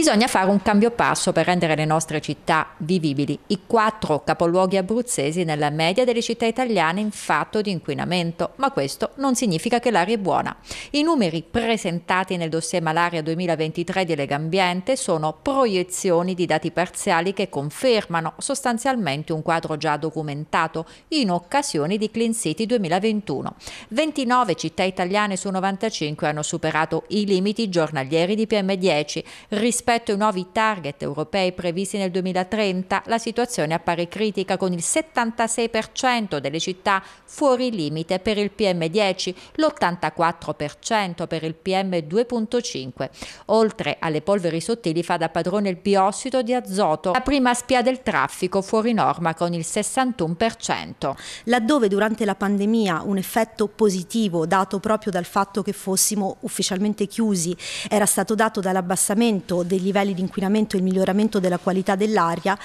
Bisogna fare un cambio passo per rendere le nostre città vivibili. I quattro capoluoghi abruzzesi nella media delle città italiane in fatto di inquinamento, ma questo non significa che l'aria è buona. I numeri presentati nel dossier Malaria 2023 di Legambiente sono proiezioni di dati parziali che confermano sostanzialmente un quadro già documentato in occasione di Clean City 2021. 29 città italiane su 95 hanno superato i limiti giornalieri di PM10 rispetto Rispetto ai nuovi target europei previsti nel 2030, la situazione appare critica con il 76% delle città fuori limite per il PM10, l'84% per il PM2.5. Oltre alle polveri sottili fa da padrone il biossido di azoto, la prima spia del traffico fuori norma con il 61%. Laddove durante la pandemia un effetto positivo dato proprio dal fatto che fossimo ufficialmente chiusi era stato dato dall'abbassamento dei livelli di inquinamento e il miglioramento della qualità dell'aria,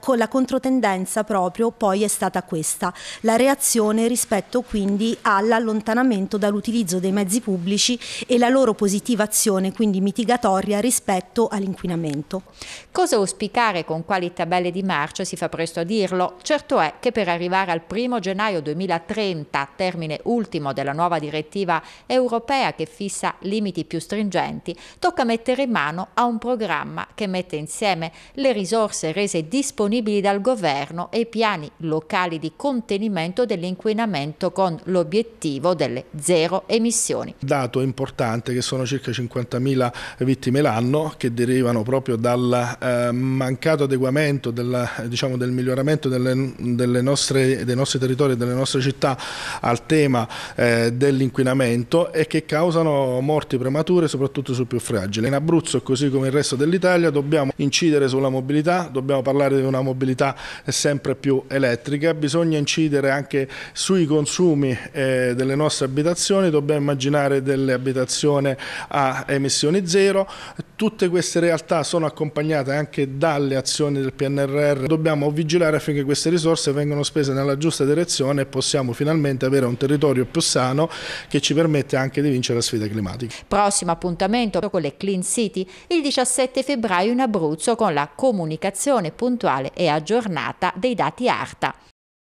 con la controtendenza proprio poi è stata questa, la reazione rispetto quindi all'allontanamento dall'utilizzo dei mezzi pubblici e la loro positiva azione quindi mitigatoria rispetto all'inquinamento. Cosa auspicare con quali tabelle di marcia si fa presto a dirlo? Certo è che per arrivare al 1 gennaio 2030, termine ultimo della nuova direttiva europea che fissa limiti più stringenti, tocca mettere in mano a un programma che mette insieme le risorse rese disponibili dal governo e i piani locali di contenimento dell'inquinamento con l'obiettivo delle zero emissioni. Dato importante che sono circa 50.000 vittime l'anno che derivano proprio dal eh, mancato adeguamento, della, diciamo, del miglioramento delle, delle nostre, dei nostri territori e delle nostre città al tema eh, dell'inquinamento e che causano morti premature soprattutto sul più fragile. In Abruzzo è così così come il resto dell'Italia, dobbiamo incidere sulla mobilità, dobbiamo parlare di una mobilità sempre più elettrica, bisogna incidere anche sui consumi eh, delle nostre abitazioni, dobbiamo immaginare delle abitazioni a emissioni zero, Tutte queste realtà sono accompagnate anche dalle azioni del PNRR. Dobbiamo vigilare affinché queste risorse vengano spese nella giusta direzione e possiamo finalmente avere un territorio più sano che ci permette anche di vincere la sfida climatica. Prossimo appuntamento con le Clean City il 17 febbraio in Abruzzo con la comunicazione puntuale e aggiornata dei dati ARTA.